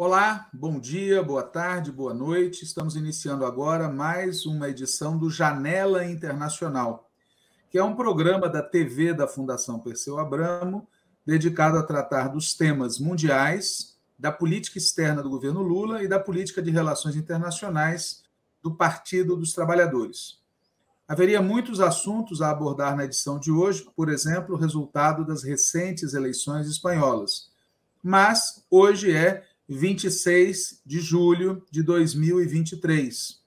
Olá, bom dia, boa tarde, boa noite. Estamos iniciando agora mais uma edição do Janela Internacional, que é um programa da TV da Fundação Perseu Abramo, dedicado a tratar dos temas mundiais, da política externa do governo Lula e da política de relações internacionais do Partido dos Trabalhadores. Haveria muitos assuntos a abordar na edição de hoje, por exemplo, o resultado das recentes eleições espanholas. Mas hoje é 26 de julho de 2023.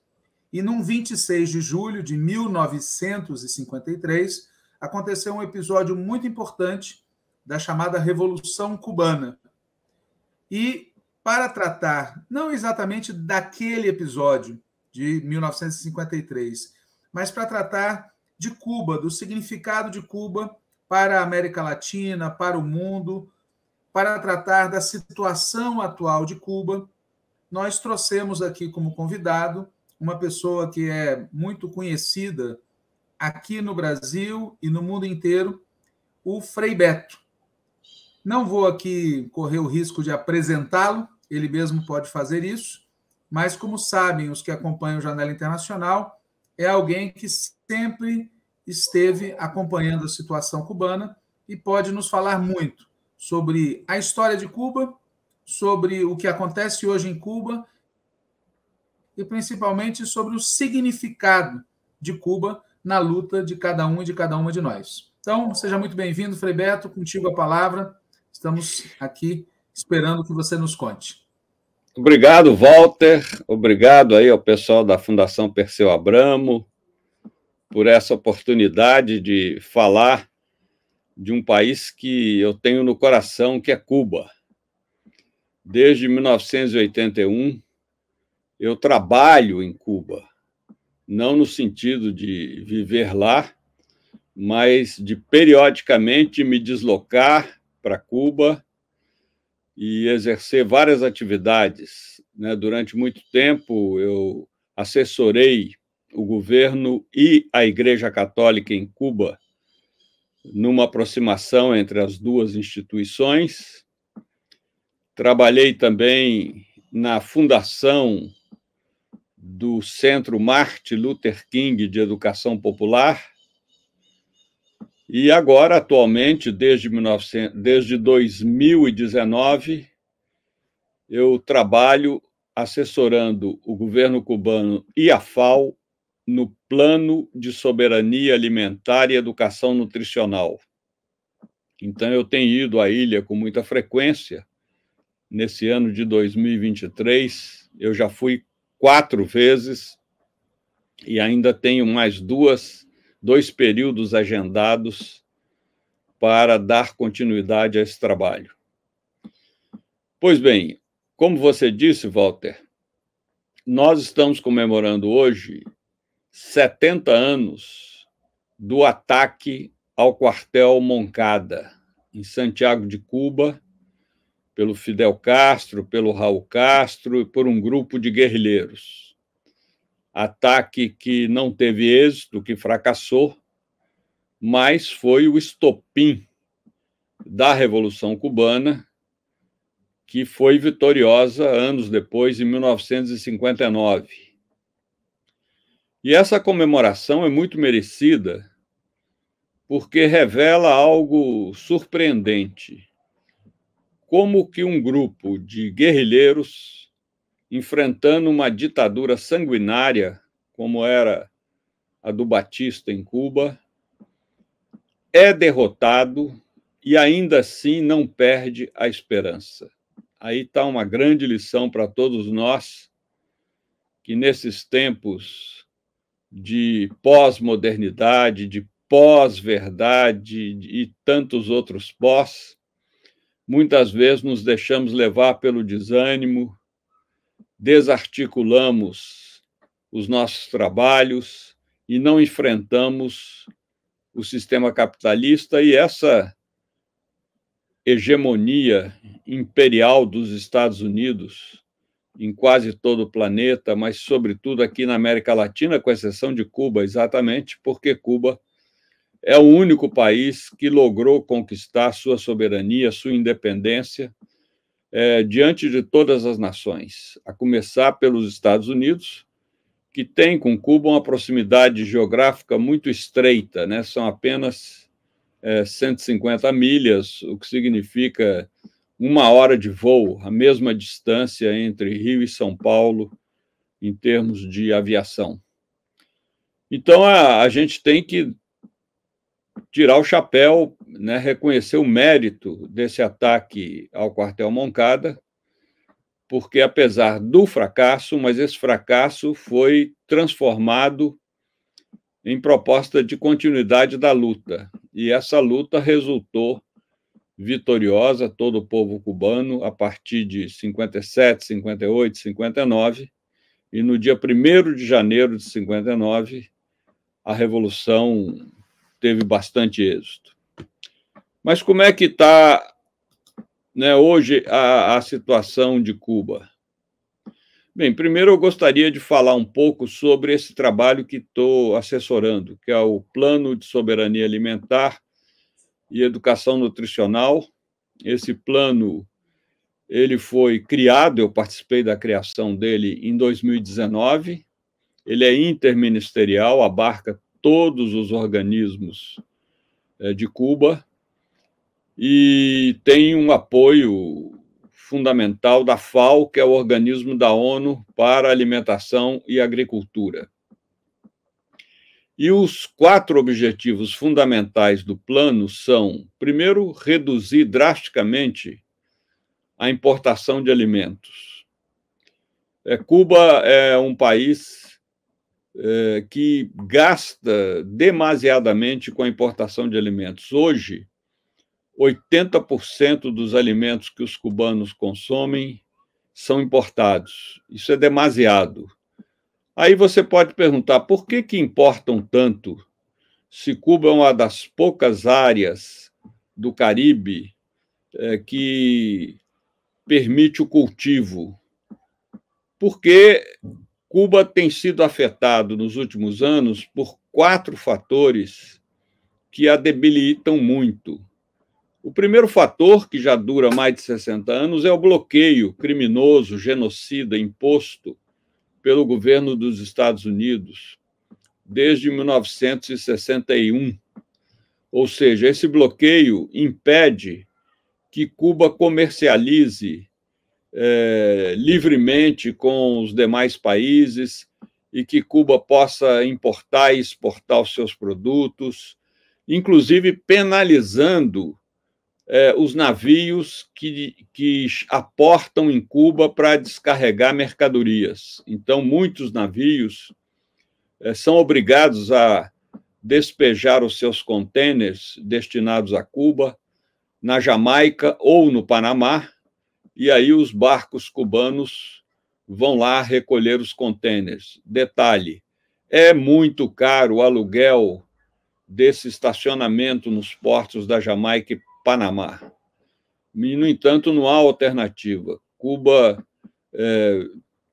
E num 26 de julho de 1953, aconteceu um episódio muito importante da chamada Revolução Cubana. E para tratar não exatamente daquele episódio de 1953, mas para tratar de Cuba, do significado de Cuba para a América Latina, para o mundo, para tratar da situação atual de Cuba. Nós trouxemos aqui como convidado uma pessoa que é muito conhecida aqui no Brasil e no mundo inteiro, o Frei Beto. Não vou aqui correr o risco de apresentá-lo, ele mesmo pode fazer isso, mas como sabem os que acompanham o Janela Internacional, é alguém que sempre esteve acompanhando a situação cubana e pode nos falar muito sobre a história de Cuba, sobre o que acontece hoje em Cuba e principalmente sobre o significado de Cuba na luta de cada um e de cada uma de nós. Então, seja muito bem-vindo, Frei Beto, contigo a palavra. Estamos aqui esperando que você nos conte. Obrigado, Walter. Obrigado aí ao pessoal da Fundação Perseu Abramo por essa oportunidade de falar de um país que eu tenho no coração, que é Cuba. Desde 1981, eu trabalho em Cuba, não no sentido de viver lá, mas de periodicamente me deslocar para Cuba e exercer várias atividades. Né? Durante muito tempo, eu assessorei o governo e a Igreja Católica em Cuba numa aproximação entre as duas instituições. Trabalhei também na fundação do Centro Martin Luther King de Educação Popular. E agora, atualmente, desde, desde 2019, eu trabalho assessorando o governo cubano e a FAO no plano de soberania alimentar e educação nutricional. Então, eu tenho ido à ilha com muita frequência. Nesse ano de 2023, eu já fui quatro vezes e ainda tenho mais duas, dois períodos agendados para dar continuidade a esse trabalho. Pois bem, como você disse, Walter, nós estamos comemorando hoje 70 anos do ataque ao quartel Moncada, em Santiago de Cuba, pelo Fidel Castro, pelo Raul Castro e por um grupo de guerrilheiros. Ataque que não teve êxito, que fracassou, mas foi o estopim da Revolução Cubana, que foi vitoriosa anos depois, em 1959 e essa comemoração é muito merecida porque revela algo surpreendente. Como que um grupo de guerrilheiros enfrentando uma ditadura sanguinária, como era a do Batista em Cuba, é derrotado e ainda assim não perde a esperança. Aí está uma grande lição para todos nós que nesses tempos de pós-modernidade, de pós-verdade e tantos outros pós, muitas vezes nos deixamos levar pelo desânimo, desarticulamos os nossos trabalhos e não enfrentamos o sistema capitalista e essa hegemonia imperial dos Estados Unidos em quase todo o planeta, mas sobretudo aqui na América Latina, com exceção de Cuba, exatamente porque Cuba é o único país que logrou conquistar sua soberania, sua independência é, diante de todas as nações, a começar pelos Estados Unidos, que tem com Cuba uma proximidade geográfica muito estreita, né? são apenas é, 150 milhas, o que significa uma hora de voo, a mesma distância entre Rio e São Paulo em termos de aviação. Então a, a gente tem que tirar o chapéu, né, reconhecer o mérito desse ataque ao quartel Moncada, porque apesar do fracasso, mas esse fracasso foi transformado em proposta de continuidade da luta. E essa luta resultou vitoriosa todo o povo cubano a partir de 57, 58, 59, e no dia 1 de janeiro de 59, a revolução teve bastante êxito. Mas como é que está né, hoje a, a situação de Cuba? Bem, primeiro eu gostaria de falar um pouco sobre esse trabalho que estou assessorando, que é o Plano de Soberania Alimentar e educação nutricional. Esse plano ele foi criado, eu participei da criação dele em 2019. Ele é interministerial, abarca todos os organismos é, de Cuba e tem um apoio fundamental da FAO, que é o organismo da ONU para alimentação e agricultura. E os quatro objetivos fundamentais do plano são: primeiro, reduzir drasticamente a importação de alimentos. É, Cuba é um país é, que gasta demasiadamente com a importação de alimentos. Hoje, 80% dos alimentos que os cubanos consomem são importados. Isso é demasiado. Aí você pode perguntar por que, que importam tanto se Cuba é uma das poucas áreas do Caribe é, que permite o cultivo. Porque Cuba tem sido afetado nos últimos anos por quatro fatores que a debilitam muito. O primeiro fator, que já dura mais de 60 anos, é o bloqueio criminoso, genocida, imposto pelo governo dos Estados Unidos desde 1961. Ou seja, esse bloqueio impede que Cuba comercialize é, livremente com os demais países e que Cuba possa importar e exportar os seus produtos, inclusive penalizando é, os navios que, que aportam em Cuba para descarregar mercadorias. Então, muitos navios é, são obrigados a despejar os seus contêineres destinados a Cuba na Jamaica ou no Panamá, e aí os barcos cubanos vão lá recolher os contêineres. Detalhe: é muito caro o aluguel desse estacionamento nos portos da Jamaica Panamá. E, no entanto, não há alternativa. Cuba, é,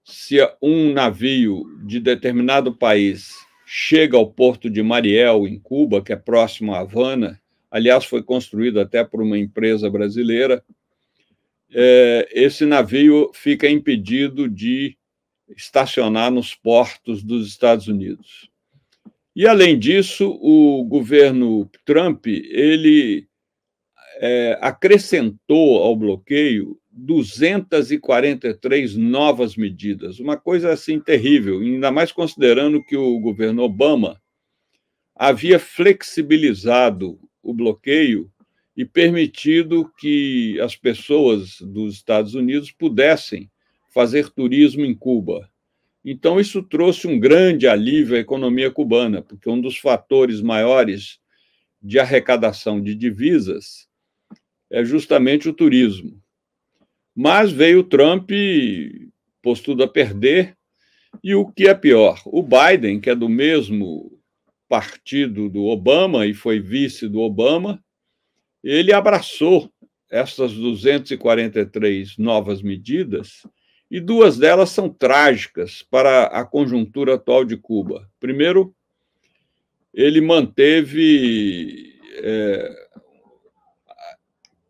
se um navio de determinado país chega ao porto de Mariel, em Cuba, que é próximo à Havana, aliás, foi construído até por uma empresa brasileira, é, esse navio fica impedido de estacionar nos portos dos Estados Unidos. E, além disso, o governo Trump ele é, acrescentou ao bloqueio 243 novas medidas, uma coisa assim terrível, ainda mais considerando que o governo Obama havia flexibilizado o bloqueio e permitido que as pessoas dos Estados Unidos pudessem fazer turismo em Cuba. Então, isso trouxe um grande alívio à economia cubana, porque um dos fatores maiores de arrecadação de divisas é justamente o turismo. Mas veio Trump postudo a perder, e o que é pior, o Biden, que é do mesmo partido do Obama e foi vice do Obama, ele abraçou essas 243 novas medidas e duas delas são trágicas para a conjuntura atual de Cuba. Primeiro, ele manteve é,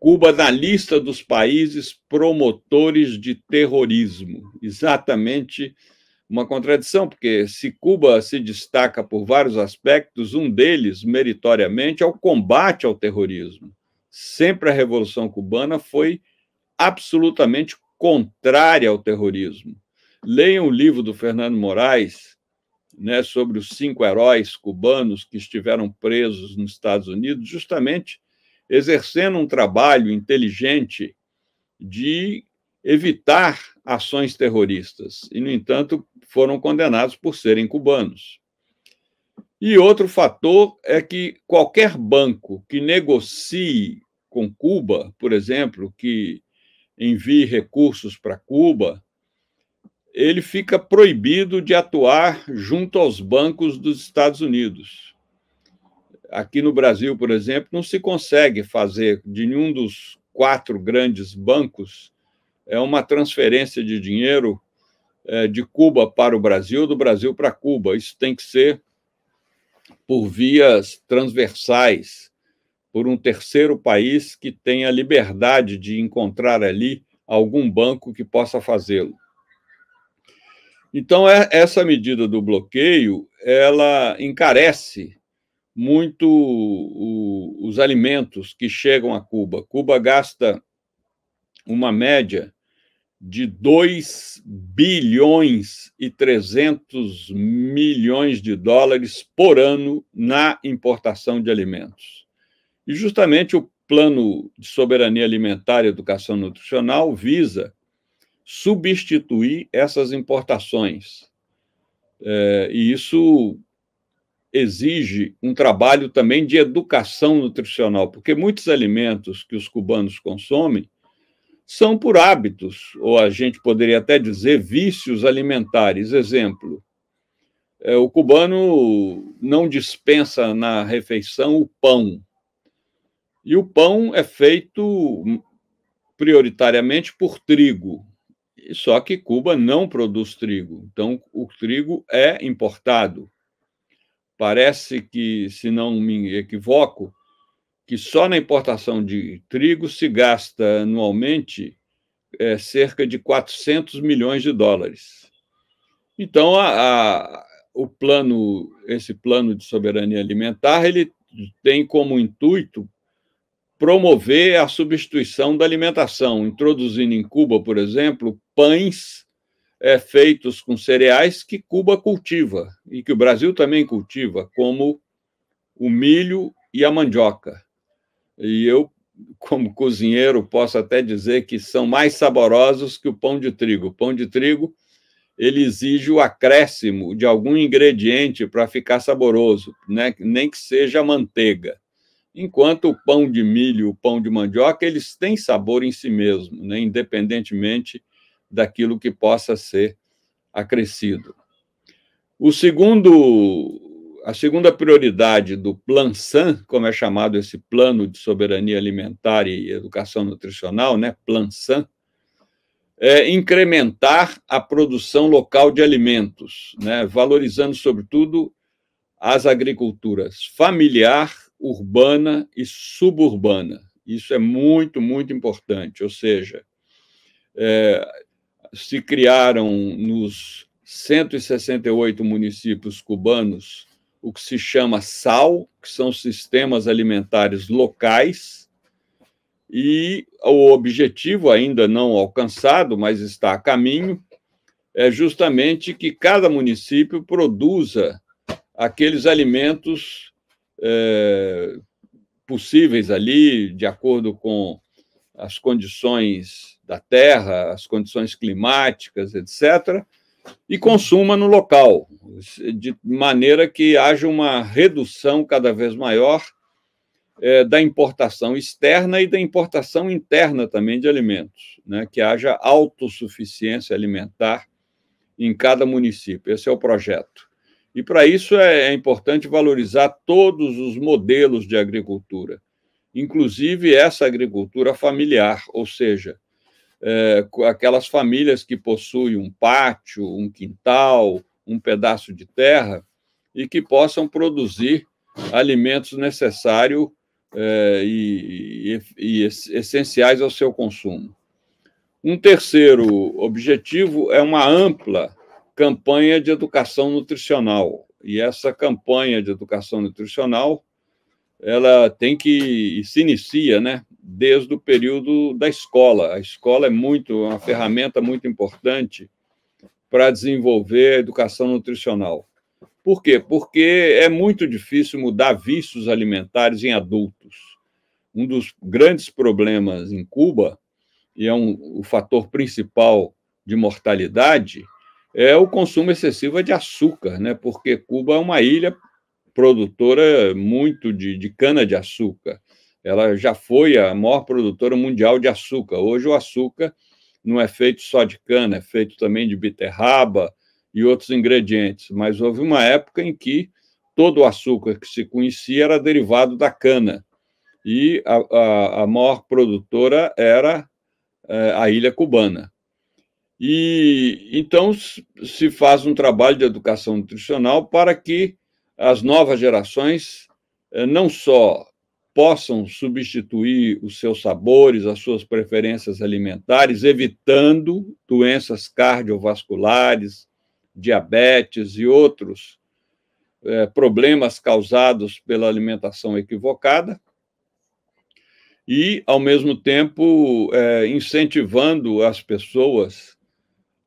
Cuba na lista dos países promotores de terrorismo. Exatamente uma contradição, porque se Cuba se destaca por vários aspectos, um deles, meritoriamente, é o combate ao terrorismo. Sempre a Revolução Cubana foi absolutamente contrária ao terrorismo. Leiam o livro do Fernando Moraes, né, sobre os cinco heróis cubanos que estiveram presos nos Estados Unidos, justamente exercendo um trabalho inteligente de evitar ações terroristas e, no entanto, foram condenados por serem cubanos. E outro fator é que qualquer banco que negocie com Cuba, por exemplo, que envie recursos para Cuba, ele fica proibido de atuar junto aos bancos dos Estados Unidos. Aqui no Brasil, por exemplo, não se consegue fazer de nenhum dos quatro grandes bancos é uma transferência de dinheiro é, de Cuba para o Brasil, do Brasil para Cuba. Isso tem que ser por vias transversais, por um terceiro país que tenha liberdade de encontrar ali algum banco que possa fazê-lo. Então, é, essa medida do bloqueio, ela encarece muito o, os alimentos que chegam a Cuba. Cuba gasta uma média de 2 bilhões e 300 milhões de dólares por ano na importação de alimentos. E justamente o Plano de Soberania Alimentar e Educação Nutricional visa substituir essas importações. É, e isso exige um trabalho também de educação nutricional, porque muitos alimentos que os cubanos consomem são por hábitos, ou a gente poderia até dizer vícios alimentares. Exemplo, é, o cubano não dispensa na refeição o pão. E o pão é feito prioritariamente por trigo. Só que Cuba não produz trigo, então o trigo é importado. Parece que, se não me equivoco, que só na importação de trigo se gasta anualmente é, cerca de 400 milhões de dólares. Então, a, a, o plano, esse plano de soberania alimentar, ele tem como intuito promover a substituição da alimentação, introduzindo em Cuba, por exemplo, pães é, feitos com cereais que Cuba cultiva e que o Brasil também cultiva, como o milho e a mandioca. E eu, como cozinheiro, posso até dizer que são mais saborosos que o pão de trigo. O pão de trigo ele exige o acréscimo de algum ingrediente para ficar saboroso, né? nem que seja manteiga. Enquanto o pão de milho, o pão de mandioca, eles têm sabor em si mesmo, né? independentemente daquilo que possa ser acrescido. O segundo, a segunda prioridade do Plan SAN, como é chamado esse plano de soberania alimentar e educação nutricional, né, Plan SAN, é incrementar a produção local de alimentos, né, valorizando sobretudo as agriculturas familiar, urbana e suburbana. Isso é muito, muito importante. Ou seja, é, se criaram nos 168 municípios cubanos o que se chama SAL, que são sistemas alimentares locais, e o objetivo ainda não alcançado, mas está a caminho, é justamente que cada município produza aqueles alimentos é, possíveis ali, de acordo com as condições da terra, as condições climáticas, etc., e consuma no local, de maneira que haja uma redução cada vez maior é, da importação externa e da importação interna também de alimentos, né? que haja autossuficiência alimentar em cada município. Esse é o projeto. E para isso é, é importante valorizar todos os modelos de agricultura, inclusive essa agricultura familiar, ou seja, é, aquelas famílias que possuem um pátio, um quintal, um pedaço de terra e que possam produzir alimentos necessários é, e, e, e essenciais ao seu consumo. Um terceiro objetivo é uma ampla campanha de educação nutricional. E essa campanha de educação nutricional, ela tem que se inicia, né, desde o período da escola. A escola é muito é uma ferramenta muito importante para desenvolver a educação nutricional. Por quê? Porque é muito difícil mudar vícios alimentares em adultos. Um dos grandes problemas em Cuba, e é um, o fator principal de mortalidade, é o consumo excessivo de açúcar, né? porque Cuba é uma ilha produtora muito de, de cana-de-açúcar. Ela já foi a maior produtora mundial de açúcar. Hoje o açúcar não é feito só de cana, é feito também de beterraba e outros ingredientes. Mas houve uma época em que todo o açúcar que se conhecia era derivado da cana. E a, a, a maior produtora era é, a ilha cubana. E então se faz um trabalho de educação nutricional para que as novas gerações é, não só possam substituir os seus sabores, as suas preferências alimentares, evitando doenças cardiovasculares, diabetes e outros é, problemas causados pela alimentação equivocada, e, ao mesmo tempo, é, incentivando as pessoas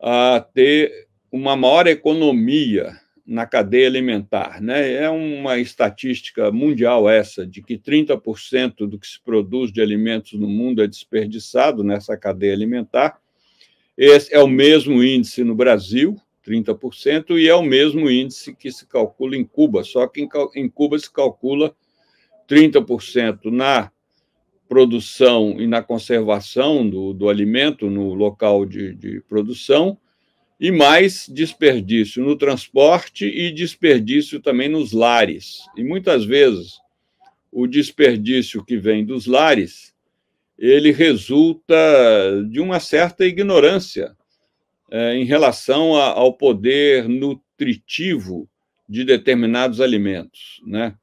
a ter uma maior economia na cadeia alimentar. Né? É uma estatística mundial essa, de que 30% do que se produz de alimentos no mundo é desperdiçado nessa cadeia alimentar. Esse é o mesmo índice no Brasil, 30%, e é o mesmo índice que se calcula em Cuba, só que em Cuba se calcula 30% na produção e na conservação do, do alimento no local de, de produção, e mais desperdício no transporte e desperdício também nos lares. E muitas vezes o desperdício que vem dos lares, ele resulta de uma certa ignorância eh, em relação a, ao poder nutritivo de determinados alimentos, né?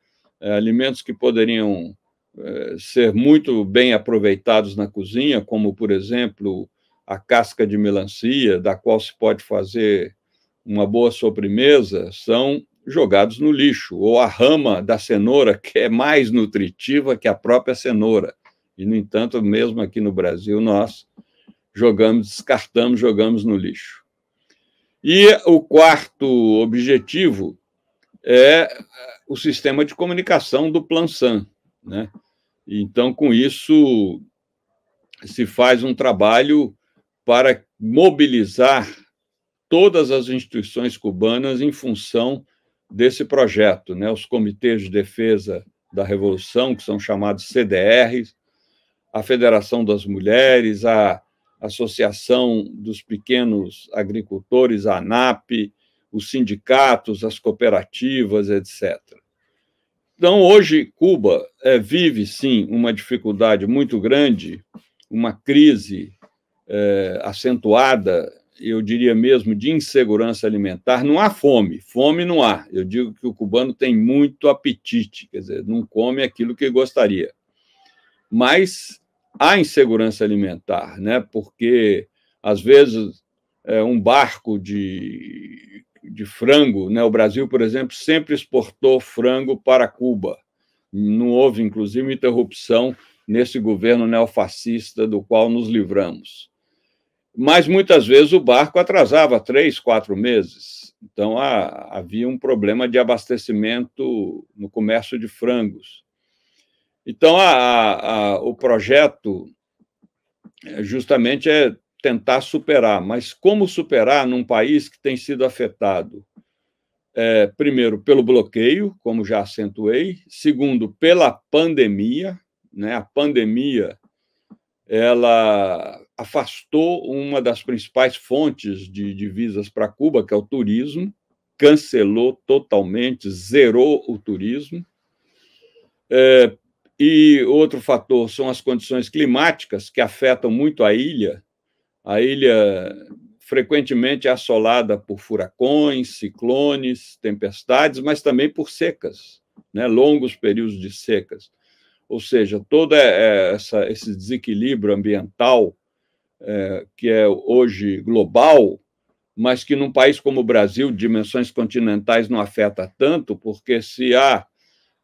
Eh, alimentos que poderiam eh, ser muito bem aproveitados na cozinha, como, por exemplo, a casca de melancia, da qual se pode fazer uma boa sobremesa, são jogados no lixo, ou a rama da cenoura, que é mais nutritiva que a própria cenoura. E, no entanto, mesmo aqui no Brasil, nós jogamos, descartamos, jogamos no lixo. E o quarto objetivo é o sistema de comunicação do Plansan. Né? Então, com isso, se faz um trabalho para mobilizar todas as instituições cubanas em função desse projeto, né? Os comitês de defesa da revolução, que são chamados CDRs, a Federação das Mulheres, a Associação dos Pequenos Agricultores, a ANAP, os sindicatos, as cooperativas, etc. Então, hoje, Cuba é, vive, sim, uma dificuldade muito grande, uma crise é, acentuada, eu diria mesmo, de insegurança alimentar, não há fome. Fome não há. Eu digo que o cubano tem muito apetite, quer dizer, não come aquilo que gostaria. Mas há insegurança alimentar, né? Porque às vezes é, um barco de, de frango, né? O Brasil, por exemplo, sempre exportou frango para Cuba. Não houve, inclusive, interrupção nesse governo neofascista do qual nos livramos mas muitas vezes o barco atrasava três, quatro meses. Então há, havia um problema de abastecimento no comércio de frangos. Então a, a, a, o projeto é, justamente é tentar superar, mas como superar num país que tem sido afetado? É, primeiro, pelo bloqueio, como já acentuei, segundo, pela pandemia, né? a pandemia ela afastou uma das principais fontes de divisas para Cuba, que é o turismo, cancelou totalmente, zerou o turismo. É, e outro fator são as condições climáticas, que afetam muito a ilha. A ilha frequentemente é assolada por furacões, ciclones, tempestades, mas também por secas, né? longos períodos de secas. Ou seja, todo é, essa, esse desequilíbrio ambiental é, que é hoje global, mas que num país como o Brasil, dimensões continentais não afeta tanto, porque se há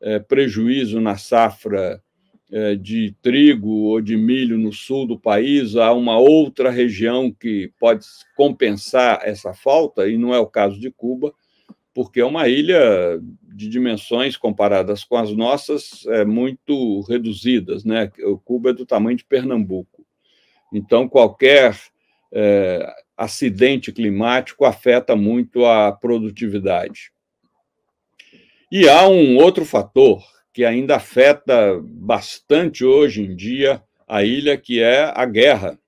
é, prejuízo na safra é, de trigo ou de milho no sul do país, há uma outra região que pode compensar essa falta, e não é o caso de Cuba, porque é uma ilha de dimensões comparadas com as nossas é, muito reduzidas, né? O Cuba é do tamanho de Pernambuco. Então, qualquer é, acidente climático afeta muito a produtividade. E há um outro fator que ainda afeta bastante hoje em dia a ilha, que é a guerra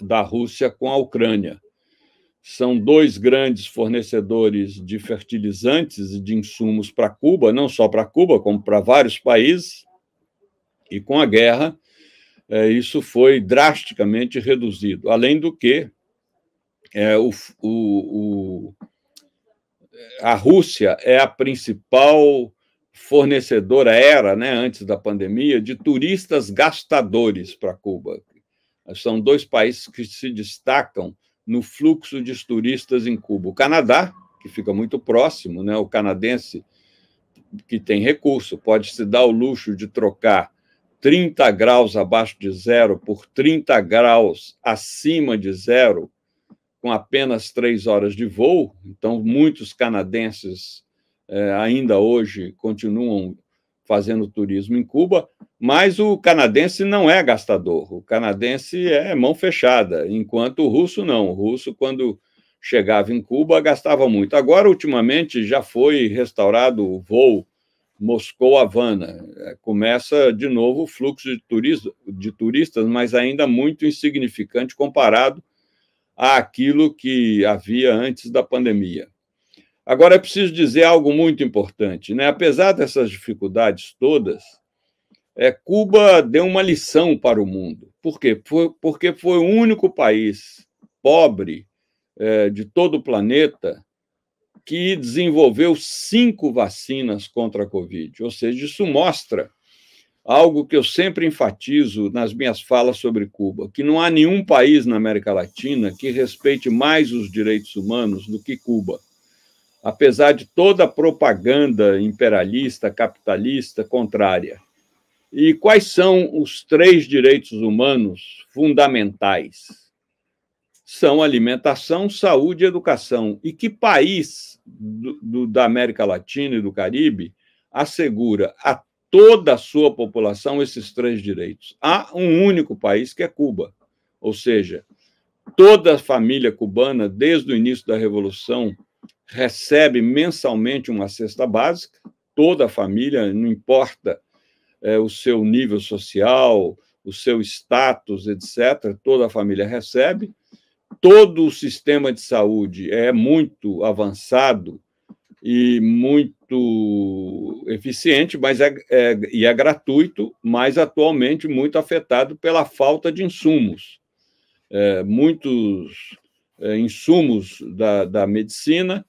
da Rússia com a Ucrânia. São dois grandes fornecedores de fertilizantes e de insumos para Cuba, não só para Cuba, como para vários países. E com a guerra, é, isso foi drasticamente reduzido. Além do que, é, o, o, o, a Rússia é a principal fornecedora, era, né, antes da pandemia, de turistas gastadores para Cuba. São dois países que se destacam no fluxo de turistas em Cuba. O Canadá, que fica muito próximo, né, o canadense que tem recurso, pode se dar o luxo de trocar 30 graus abaixo de zero por 30 graus acima de zero, com apenas três horas de voo. Então, muitos canadenses eh, ainda hoje continuam fazendo turismo em Cuba, mas o canadense não é gastador, o canadense é mão fechada, enquanto o russo não. O russo, quando chegava em Cuba, gastava muito. Agora, ultimamente, já foi restaurado o voo Moscou-Havana. É, começa de novo o fluxo de, turismo de turistas, mas ainda muito insignificante comparado àquilo que havia antes da pandemia. Agora, é preciso dizer algo muito importante. Né? Apesar dessas dificuldades todas, é, Cuba deu uma lição para o mundo. Por quê? Porque foi o único país pobre é, de todo o planeta que desenvolveu cinco vacinas contra a Covid. Ou seja, isso mostra algo que eu sempre enfatizo nas minhas falas sobre Cuba, que não há nenhum país na América Latina que respeite mais os direitos humanos do que Cuba. Apesar de toda a propaganda imperialista, capitalista, contrária. E quais são os três direitos humanos fundamentais são alimentação, saúde e educação. E que país do, do, da América Latina e do Caribe assegura a toda a sua população esses três direitos? Há um único país que é Cuba. Ou seja, toda a família cubana, desde o início da Revolução, recebe mensalmente uma cesta básica, toda a família, não importa é, o seu nível social, o seu status, etc., toda a família recebe todo o sistema de saúde é muito avançado e muito eficiente, mas é, é, e é gratuito, mas atualmente muito afetado pela falta de insumos. É, muitos é, insumos da, da medicina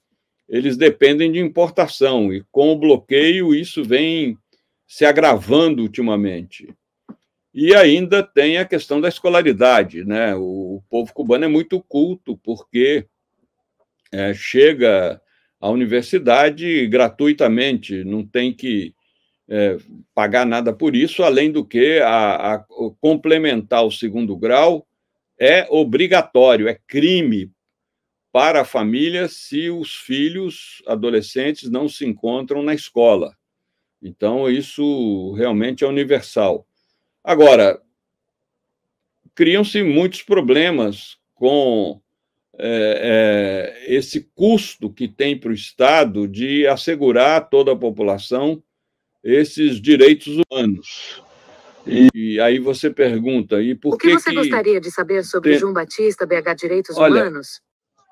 eles dependem de importação e com o bloqueio isso vem se agravando ultimamente. E ainda tem a questão da escolaridade. Né? O povo cubano é muito culto, porque é, chega à universidade gratuitamente, não tem que é, pagar nada por isso, além do que a, a complementar o segundo grau é obrigatório, é crime para a família se os filhos adolescentes não se encontram na escola. Então, isso realmente é universal. Agora, criam-se muitos problemas com é, é, esse custo que tem para o Estado de assegurar a toda a população esses direitos humanos. E, e aí você pergunta, e por que? o que, que você que... gostaria de saber sobre tem... João Batista, BH Direitos Olha, Humanos?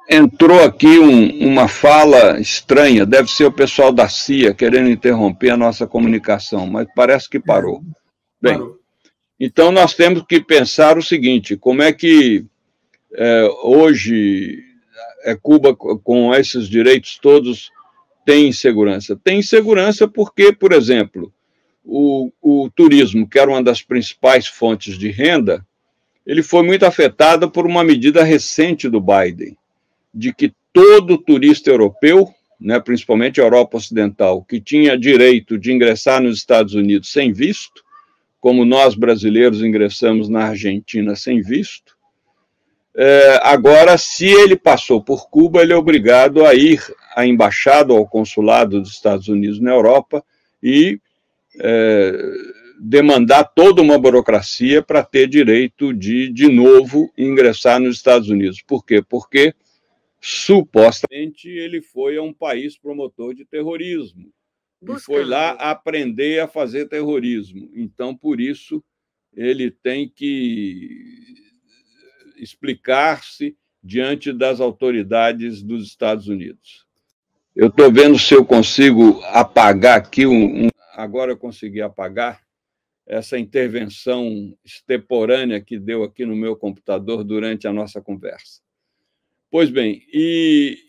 Entrou aqui um, uma fala estranha, deve ser o pessoal da CIA querendo interromper a nossa comunicação, mas parece que parou. É, Bem, parou. Então, nós temos que pensar o seguinte: como é que é, hoje é Cuba, com esses direitos todos, tem segurança? Tem segurança porque, por exemplo, o, o turismo, que era uma das principais fontes de renda, ele foi muito afetado por uma medida recente do Biden, de que todo turista europeu, né, principalmente a Europa Ocidental, que tinha direito de ingressar nos Estados Unidos sem visto, como nós brasileiros ingressamos na Argentina sem visto. É, agora, se ele passou por Cuba, ele é obrigado a ir à embaixada ou ao consulado dos Estados Unidos na Europa e é, demandar toda uma burocracia para ter direito de, de novo, ingressar nos Estados Unidos. Por quê? Porque supostamente ele foi a um país promotor de terrorismo Buscando. e foi lá aprender a fazer terrorismo. Então, por isso, ele tem que explicar-se diante das autoridades dos Estados Unidos. Eu estou vendo se eu consigo apagar aqui um, um... Agora eu consegui apagar essa intervenção extemporânea que deu aqui no meu computador durante a nossa conversa. Pois bem, e,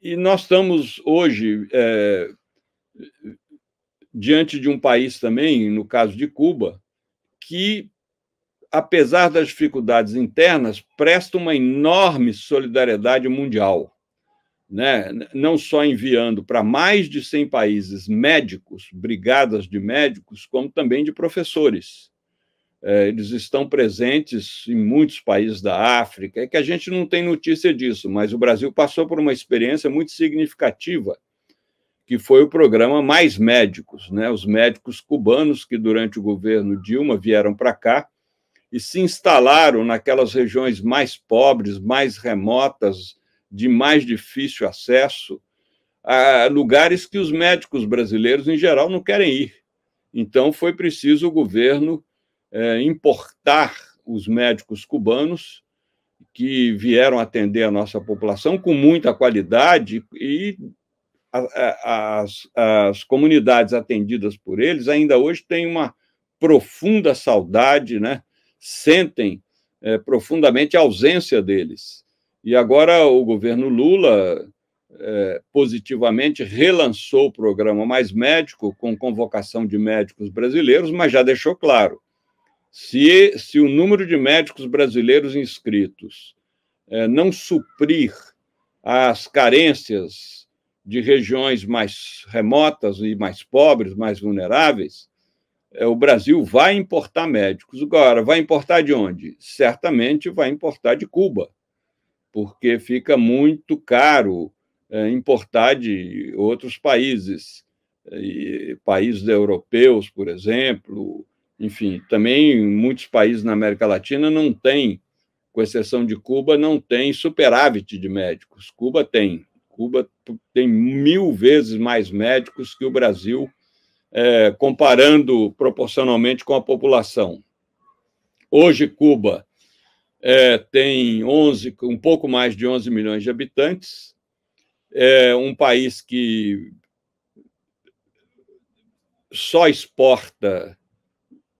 e nós estamos hoje é, diante de um país também, no caso de Cuba, que, apesar das dificuldades internas, presta uma enorme solidariedade mundial. Né? não só enviando para mais de 100 países médicos, brigadas de médicos, como também de professores. É, eles estão presentes em muitos países da África, é que a gente não tem notícia disso, mas o Brasil passou por uma experiência muito significativa que foi o programa Mais Médicos, né? Os médicos cubanos que durante o governo Dilma vieram para cá e se instalaram naquelas regiões mais pobres, mais remotas, de mais difícil acesso, a lugares que os médicos brasileiros em geral não querem ir. Então foi preciso o governo eh, importar os médicos cubanos que vieram atender a nossa população com muita qualidade e as, as comunidades atendidas por eles ainda hoje têm uma profunda saudade, né? sentem é, profundamente a ausência deles. E agora o governo Lula é, positivamente relançou o programa Mais Médico, com convocação de médicos brasileiros, mas já deixou claro: se, se o número de médicos brasileiros inscritos é, não suprir as carências de regiões mais remotas e mais pobres, mais vulneráveis, é, o Brasil vai importar médicos. Agora, vai importar de onde? Certamente vai importar de Cuba, porque fica muito caro é, importar de outros países, é, países europeus, por exemplo. Enfim, também muitos países na América Latina não têm, com exceção de Cuba, não têm superávit de médicos. Cuba tem, Cuba tem mil vezes mais médicos que o Brasil, é, comparando proporcionalmente com a população. Hoje, Cuba é, tem 11, um pouco mais de 11 milhões de habitantes, é um país que só exporta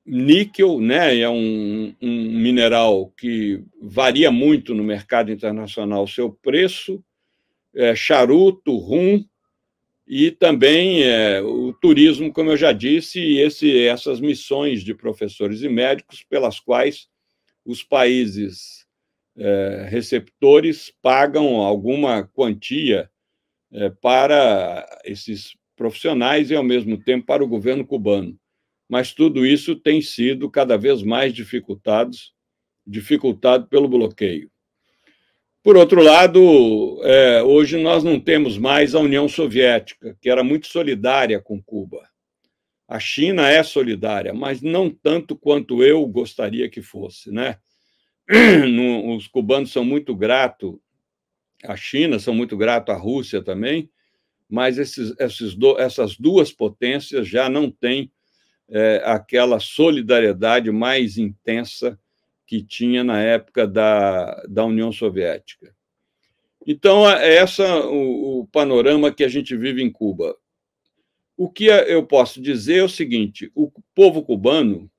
níquel, né? É um, um, mineral que varia muito no mercado internacional o seu preço é, charuto, rum e também é, o turismo, como eu já disse, e esse, essas missões de professores e médicos pelas quais os países é, receptores pagam alguma quantia é, para esses profissionais e, ao mesmo tempo, para o governo cubano. Mas tudo isso tem sido cada vez mais dificultado pelo bloqueio. Por outro lado, é, hoje nós não temos mais a União Soviética, que era muito solidária com Cuba. A China é solidária, mas não tanto quanto eu gostaria que fosse, né? Os cubanos são muito gratos à China, são muito gratos à Rússia também, mas esses, esses do, essas duas potências já não têm é, aquela solidariedade mais intensa que tinha na época da, da União Soviética. Então, é essa o, o panorama que a gente vive em Cuba. O que é, eu posso dizer é o seguinte: o povo cubano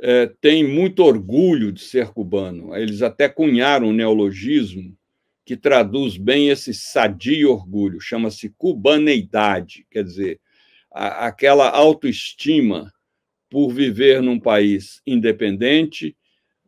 é, tem muito orgulho de ser cubano. Eles até cunharam um neologismo que traduz bem esse sadio orgulho, chama-se cubaneidade, quer dizer, a, aquela autoestima por viver num país independente,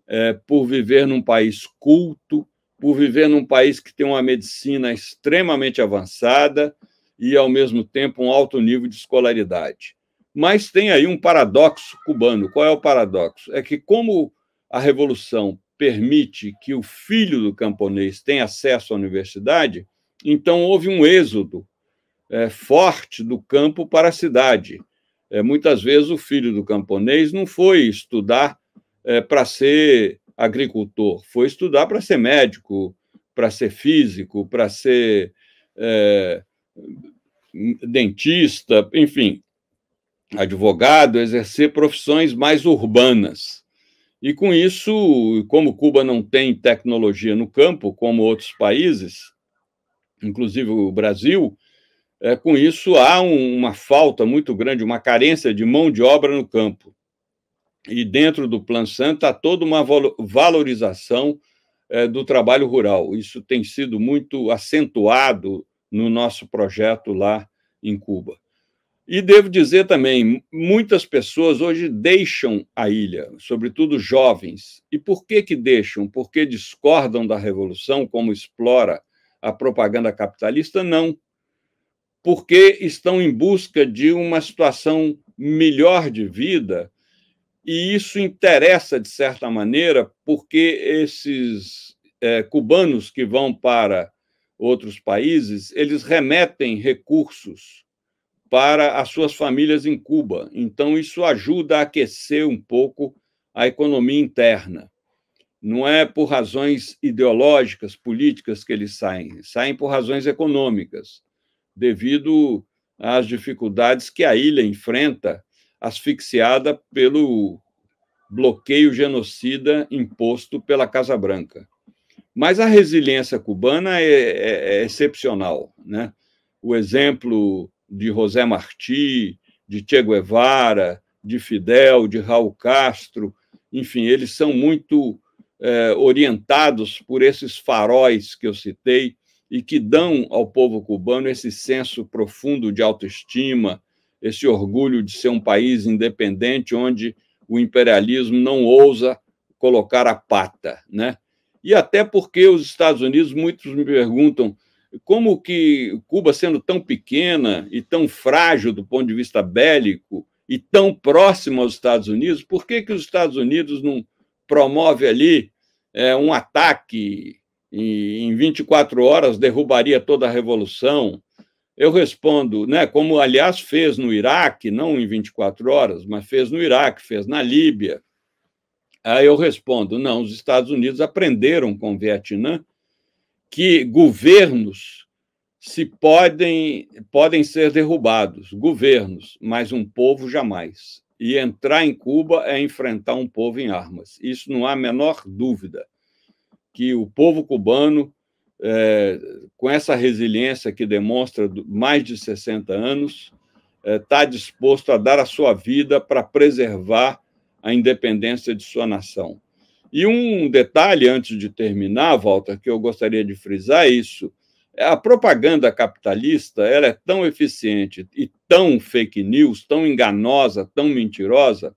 é, por viver num país culto, por viver num país que tem uma medicina extremamente avançada e, ao mesmo tempo, um alto nível de escolaridade. Mas tem aí um paradoxo cubano. Qual é o paradoxo? É que, como a revolução permite que o filho do camponês tenha acesso à universidade, então houve um êxodo é, forte do campo para a cidade. É, muitas vezes o filho do camponês não foi estudar é, para ser agricultor, foi estudar para ser médico, para ser físico, para ser é, dentista, enfim, advogado, exercer profissões mais urbanas. E com isso, como Cuba não tem tecnologia no campo, como outros países, inclusive o Brasil, é, com isso há um, uma falta muito grande, uma carência de mão de obra no campo e dentro do Plano Santa há toda uma valorização é, do trabalho rural. Isso tem sido muito acentuado no nosso projeto lá em Cuba. E devo dizer também, muitas pessoas hoje deixam a ilha, sobretudo jovens. E por que que deixam? Porque discordam da revolução, como explora a propaganda capitalista? Não. Porque estão em busca de uma situação melhor de vida e isso interessa, de certa maneira, porque esses é, cubanos que vão para outros países, eles remetem recursos para as suas famílias em Cuba. Então, isso ajuda a aquecer um pouco a economia interna. Não é por razões ideológicas, políticas que eles saem, saem por razões econômicas, devido às dificuldades que a ilha enfrenta asfixiada pelo bloqueio genocida imposto pela Casa Branca. Mas a resiliência cubana é, é, é excepcional. Né? O exemplo de José Martí, de Che Guevara, de Fidel, de Raul Castro, enfim, eles são muito é, orientados por esses faróis que eu citei e que dão ao povo cubano esse senso profundo de autoestima, esse orgulho de ser um país independente onde o imperialismo não ousa colocar a pata, né? E até porque os Estados Unidos, muitos me perguntam como que Cuba, sendo tão pequena e tão frágil do ponto de vista bélico e tão próxima aos Estados Unidos, por que, que os Estados Unidos não promove ali é, um ataque e em 24 horas derrubaria toda a revolução? Eu respondo, né, como aliás fez no Iraque, não em 24 horas, mas fez no Iraque, fez na Líbia. Aí eu respondo, não, os Estados Unidos aprenderam com o Vietnã que governos se podem podem ser derrubados, governos, mas um povo jamais. E entrar em Cuba é enfrentar um povo em armas. Isso não há a menor dúvida que o povo cubano é, com essa resiliência que demonstra mais de 60 anos, está é, tá disposto a dar a sua vida para preservar a independência de sua nação. E um detalhe antes de terminar, Walter, que eu gostaria de frisar é, é A propaganda capitalista ela é tão eficiente e tão fake news, tão enganosa, tão mentirosa,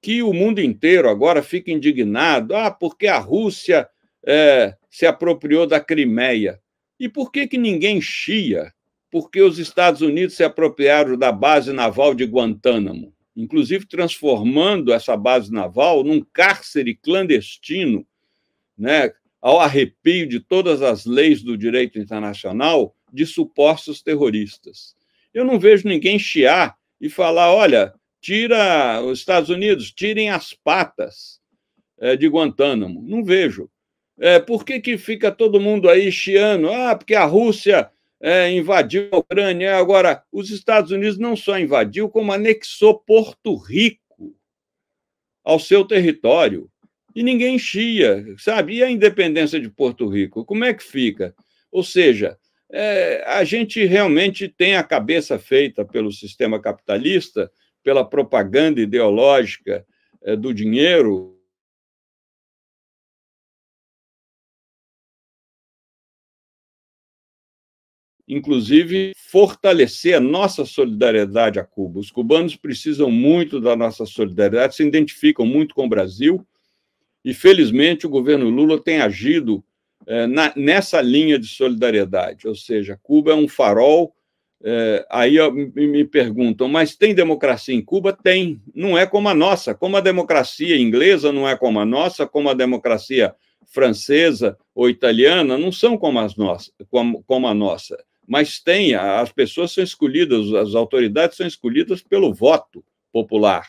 que o mundo inteiro agora fica indignado. Ah, porque a Rússia é, se apropriou da Crimeia? E por que, que ninguém chia? Porque os Estados Unidos se apropriaram da base naval de Guantánamo, inclusive transformando essa base naval num cárcere clandestino, né, ao arrepio de todas as leis do direito internacional de supostos terroristas. Eu não vejo ninguém chiar e falar: olha, tira os Estados Unidos, tirem as patas é, de Guantánamo. Não vejo. É, por que, que fica todo mundo aí chiando? Ah, porque a Rússia é, invadiu a Ucrânia. É, agora, os Estados Unidos não só invadiu, como anexou Porto Rico ao seu território. E ninguém chia, sabe? E a independência de Porto Rico? Como é que fica? Ou seja, é, a gente realmente tem a cabeça feita pelo sistema capitalista, pela propaganda ideológica é, do dinheiro, inclusive, fortalecer a nossa solidariedade a Cuba. Os cubanos precisam muito da nossa solidariedade, se identificam muito com o Brasil, e felizmente o governo Lula tem agido eh, na, nessa linha de solidariedade, ou seja, Cuba é um farol. Eh, aí me perguntam, mas tem democracia em Cuba? Tem, não é como a nossa, como a democracia inglesa não é como a nossa, como a democracia francesa ou italiana não são como, as nossas, como, como a nossa mas tem, as pessoas são escolhidas, as autoridades são escolhidas pelo voto popular.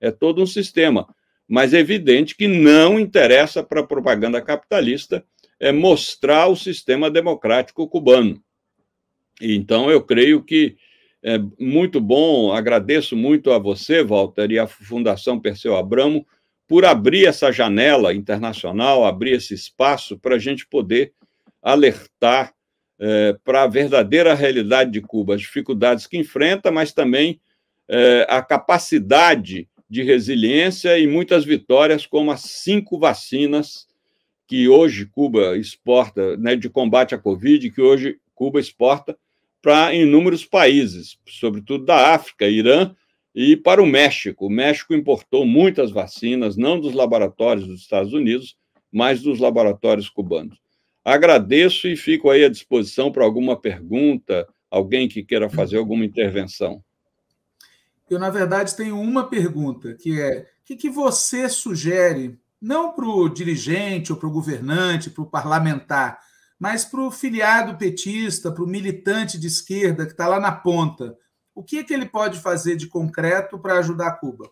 É todo um sistema. Mas é evidente que não interessa para a propaganda capitalista é mostrar o sistema democrático cubano. Então, eu creio que é muito bom, agradeço muito a você, Walter, e à Fundação Perseu Abramo, por abrir essa janela internacional, abrir esse espaço para a gente poder alertar é, para a verdadeira realidade de Cuba, as dificuldades que enfrenta, mas também é, a capacidade de resiliência e muitas vitórias, como as cinco vacinas que hoje Cuba exporta, né, de combate à Covid, que hoje Cuba exporta para inúmeros países, sobretudo da África, Irã e para o México. O México importou muitas vacinas, não dos laboratórios dos Estados Unidos, mas dos laboratórios cubanos. Agradeço e fico aí à disposição para alguma pergunta, alguém que queira fazer alguma intervenção. Eu, na verdade, tenho uma pergunta, que é: o que, que você sugere, não para o dirigente ou para o governante, para o parlamentar, mas para o filiado petista, para o militante de esquerda que está lá na ponta? O que, que ele pode fazer de concreto para ajudar Cuba?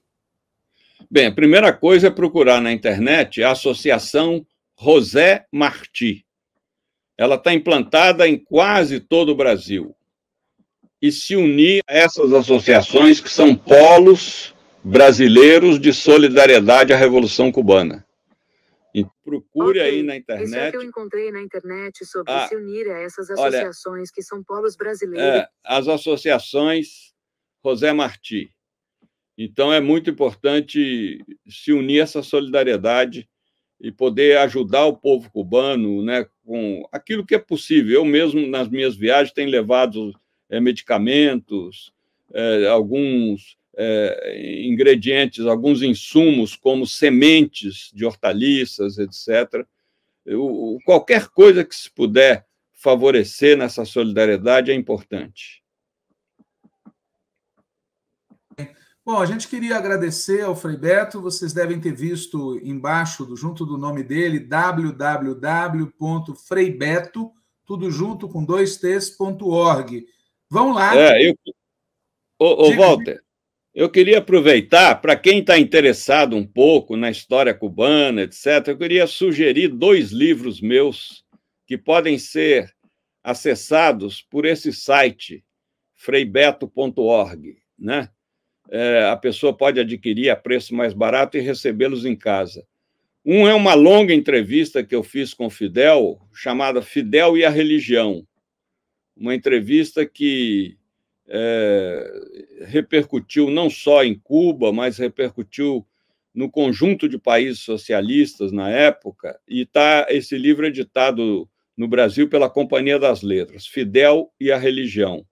Bem, a primeira coisa é procurar na internet a Associação José Marti ela está implantada em quase todo o Brasil, e se unir a essas associações que são polos brasileiros de solidariedade à Revolução Cubana. E então, procure okay. aí na internet. Isso é que eu encontrei na internet sobre ah, se unir a essas associações olha, que são polos é, brasileiros. É, as associações José Marti Então é muito importante se unir a essa solidariedade e poder ajudar o povo cubano né, com aquilo que é possível. Eu mesmo, nas minhas viagens, tenho levado é, medicamentos, é, alguns é, ingredientes, alguns insumos, como sementes de hortaliças, etc. Eu, qualquer coisa que se puder favorecer nessa solidariedade é importante. Bom, a gente queria agradecer ao Frei Beto. Vocês devem ter visto embaixo, do, junto do nome dele, www.freibeto, tudo junto com dois t's.org. Vão lá. É, eu... Ô, ô Walter, eu queria aproveitar, para quem está interessado um pouco na história cubana, etc., eu queria sugerir dois livros meus que podem ser acessados por esse site, freibeto.org, né? é, a pessoa pode adquirir a preço mais barato e recebê-los em casa. Um é uma longa entrevista que eu fiz com Fidel, chamada Fidel e a Religião. Uma entrevista que é, repercutiu não só em Cuba, mas repercutiu no conjunto de países socialistas na época, e tá esse livro é editado no Brasil pela Companhia das Letras, Fidel e a Religião.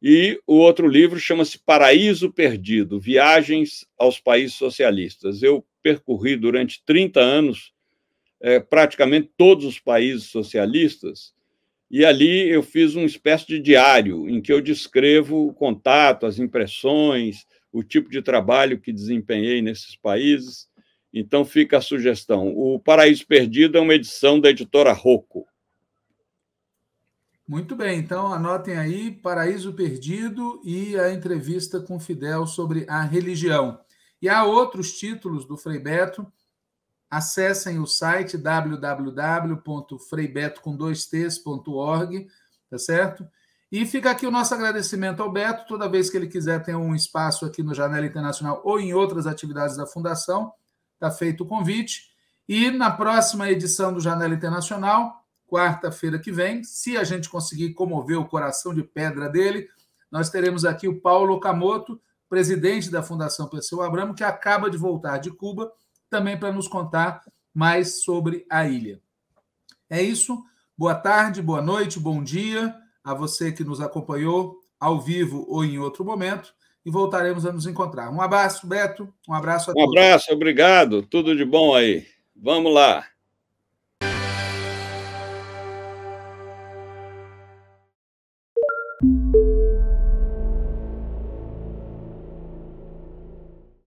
E o outro livro chama-se Paraíso Perdido: Viagens aos Países Socialistas. Eu percorri durante 30 anos é, praticamente todos os países socialistas, e ali eu fiz uma espécie de diário em que eu descrevo o contato, as impressões, o tipo de trabalho que desempenhei nesses países. Então fica a sugestão. O Paraíso Perdido é uma edição da editora Rocco. Muito bem, então anotem aí Paraíso Perdido e a entrevista com Fidel sobre a religião. E há outros títulos do Frei Beto. Acessem o site wwwfreibetocom 2 tá certo? E fica aqui o nosso agradecimento ao Beto. Toda vez que ele quiser ter um espaço aqui no Janela Internacional ou em outras atividades da Fundação, está feito o convite. E na próxima edição do Janela Internacional, quarta-feira que vem, se a gente conseguir comover o coração de pedra dele, nós teremos aqui o Paulo Okamoto, presidente da Fundação Perseu Abramo, que acaba de voltar de Cuba, também para nos contar mais sobre a ilha. É isso. Boa tarde, boa noite, bom dia a você que nos acompanhou ao vivo ou em outro momento e voltaremos a nos encontrar. Um abraço, Beto. Um abraço a um todos. Um abraço, obrigado. Tudo de bom aí. Vamos lá.